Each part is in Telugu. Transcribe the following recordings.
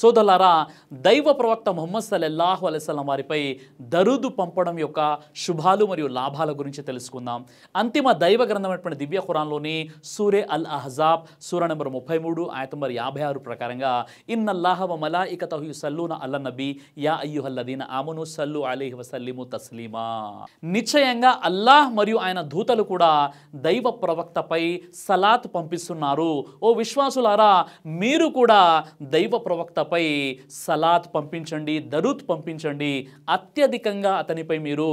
సోదలారా దైవ ప్రవక్త ముహమ్మద్ సల్లల్లాహు అలెస్లం వారిపై దరుదు పంపడం యొక్క శుభాలు మరియు లాభాల గురించి తెలుసుకుందాం అంతిమ దైవ గ్రంథమైనటువంటి దివ్య ఖురాన్లోని సూరే అల్ అహజాబ్ సూర నెంబర్ ముప్పై మూడు ఆయత నెంబర్ యాభై ఆరు ప్రకారంగా ఇన్నల్లాహ మలా ఇక తహు సల్లూన అల్ల నబీ యా అయ్యుహల్లదీన ఆమును సల్లు అలీహ వసల్లిము తస్లీమా నిశ్చయంగా అల్లాహ్ మరియు ఆయన దూతలు కూడా దైవ ప్రవక్తపై సలాత్ పంపిస్తున్నారు ఓ విశ్వాసులారా మీరు కూడా దైవ ప్రవక్త అతపై సలాత్ పంపించండి దరుత్ పంపించండి అత్యధికంగా అతనిపై మీరు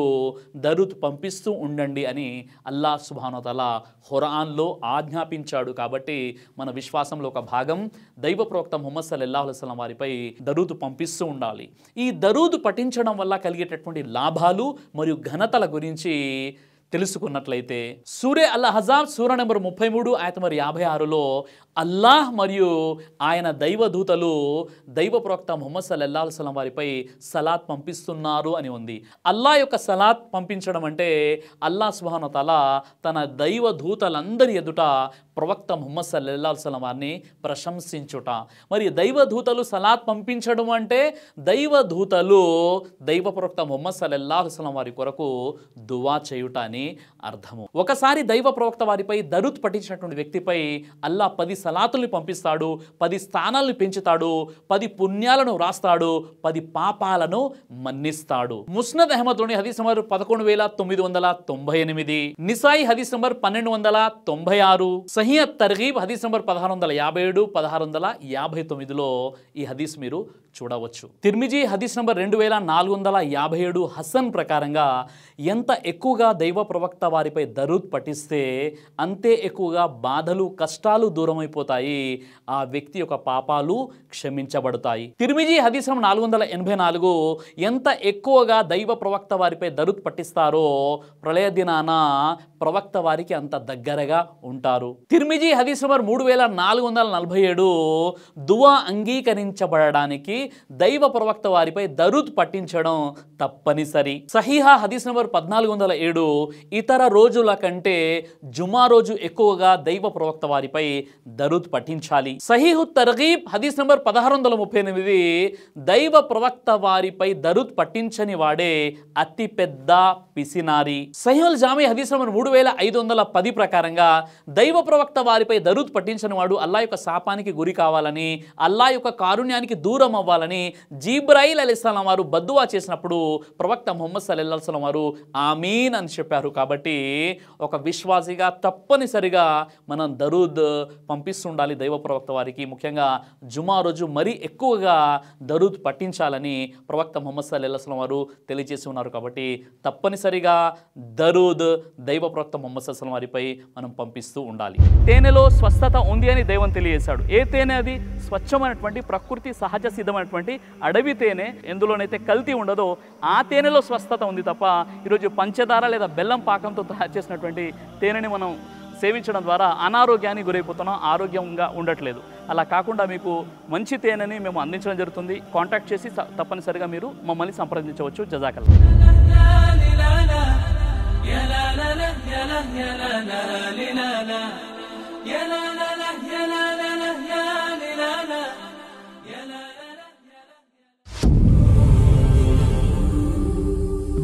దరుత్ పంపిస్తూ ఉండండి అని అల్లా సుభానోతల హురాన్లో ఆజ్ఞాపించాడు కాబట్టి మన విశ్వాసంలో ఒక భాగం దైవ ప్రవక్త ముహమ్మద్ సల్లాహు అలైస్లం వారిపై దరుదు పంపిస్తూ ఉండాలి ఈ దరుదు పఠించడం వల్ల కలిగేటటువంటి లాభాలు మరియు ఘనతల గురించి తెలుసుకున్నట్లయితే సూర్య హజాబ్ సూర నెంబర్ ముప్పై మూడు ఆయన మరి యాభై ఆరులో అల్లాహ్ మరియు ఆయన దైవదూతలు దైవ ప్రవక్త ముహమ్మద్ సల్లల్లా సలం వారిపై సలాత్ పంపిస్తున్నారు అని ఉంది అల్లా యొక్క సలాత్ పంపించడం అంటే అల్లా సుహానతల తన దైవ దూతలందరి ఎదుట ప్రవక్త ముహమ్మద్ సల్లెల్లా సలం వారిని ప్రశంసించుట మరి దైవధూతలు సలాత్ పంపించడం అంటే దైవధూతలు దైవ ప్రవక్త ముహమ్మద్ సల్లల్లా అసలం వారి కొరకు దువా చేయుట అని అర్థము ఒకసారి దైవ ప్రవక్త వారిపై దరుత్ పఠించినటువంటి వ్యక్తిపై అల్లా పది సలాతుల్ని పంపిస్తాడు పది స్థానాలను పెంచుతాడు పది పుణ్యాలను రాస్తాడు పది పాపాలను మన్నిస్తాడు ముస్నద్ అహ్మద్లోని హదీస్ నెంబర్ పదకొండు వేల తొమ్మిది వందల తొంభై ఎనిమిది నిసాయి హదీస్ నెంబర్ పన్నెండు వందల తొంభై ఆరు సహియ తర్గీబ్ హదీస్ నెంబర్ పదహారు వందల యాభై ఏడు పదహారు వందల యాభై తొమ్మిదిలో ఈ హదీస్ మీరు చూడవచ్చు తిర్మిజీ హదీస్ నంబర్ రెండు వేల నాలుగు వందల యాభై ఏడు హసన్ ప్రకారంగా ఎంత ఎక్కువగా దైవ ప్రవక్త వారిపై దరూద్ పఠిస్తే అంతే ఎక్కువగా బాధలు కష్టాలు దూరమైపోతాయి ఆ వ్యక్తి యొక్క పాపాలు క్షమించబడతాయి తిర్మిజీ హదీస్ నంబర్ నాలుగు వందల ఎనభై నాలుగు ఎంత ఎక్కువగా దైవ ప్రవక్త వారిపై దరుద్ పఠిస్తారో ప్రళయ దినాన ప్రవక్త వారికి అంత దగ్గరగా ఉంటారు తిర్మిజీ హదీస్ నంబర్ మూడు వేల నాలుగు వందల నలభై ఏడు దువా అంగీకరించబడడానికి దైవ ప్రవక్త వారిపై దరుద్ పట్టించడం తప్పనిసరి సహీహా హదీస్ నెంబర్ పద్నాలుగు వందల ఏడు ఇతర రోజుల కంటే జుమా రోజు ఎక్కువగా దైవ ప్రవక్త వారిపై దరుద్ పఠించాలి సహీహు తరగీబ్ హదీస్ నెంబర్ పదహారు వందల ముప్పై ఎనిమిది దైవ ప్రవక్త వారిపై దరుద్ పట్టించని వాడే అతి పెద్ద పిసినారి సహీహుల్ జామీ హదీస్ నెంబర్ మూడు వేల ఐదు వందల పది ప్రకారంగా దైవ ప్రవక్త వారిపై దరుద్ పట్టించని వాడు అల్లా యొక్క శాపానికి గురి కావాలని అల్లా యొక్క కారుణ్యానికి దూరం అవ్వాలి అవ్వాలని జీబ్రాయిల్ అలీస్లాం వారు బద్దువా చేసినప్పుడు ప్రవక్త మొహమ్మద్ సలెల్లాస్లం వారు ఆమీన్ అని చెప్పారు కాబట్టి ఒక విశ్వాసిగా తప్పనిసరిగా మనం దరూద్ పంపిస్తుండాలి దైవ ప్రవక్త వారికి ముఖ్యంగా జుమా రోజు మరీ ఎక్కువగా దరూద్ పట్టించాలని ప్రవక్త మొహమ్మద్ సల్లాహస్లం వారు తెలియజేసి ఉన్నారు కాబట్టి తప్పనిసరిగా దరూద్ దైవ ప్రవక్త మొహమ్మద్ సల్లాహం వారిపై మనం పంపిస్తూ ఉండాలి తేనెలో స్వస్థత ఉంది అని దైవం తెలియజేశాడు ఏ తేనె అది స్వచ్ఛమైనటువంటి ప్రకృతి సహజ సిద్ధమైన ఉన్నటువంటి అడవి తేనె ఎందులోనైతే కల్తీ ఉండదో ఆ తేనెలో స్వస్థత ఉంది తప్ప ఈరోజు పంచదార లేదా బెల్లం పాకంతో తయారు చేసినటువంటి తేనెని మనం సేవించడం ద్వారా అనారోగ్యానికి గురైపోతున్నాం ఆరోగ్యంగా ఉండట్లేదు అలా కాకుండా మీకు మంచి తేనెని మేము అందించడం జరుగుతుంది కాంటాక్ట్ చేసి తప్పనిసరిగా మీరు మమ్మల్ని సంప్రదించవచ్చు జజాకల్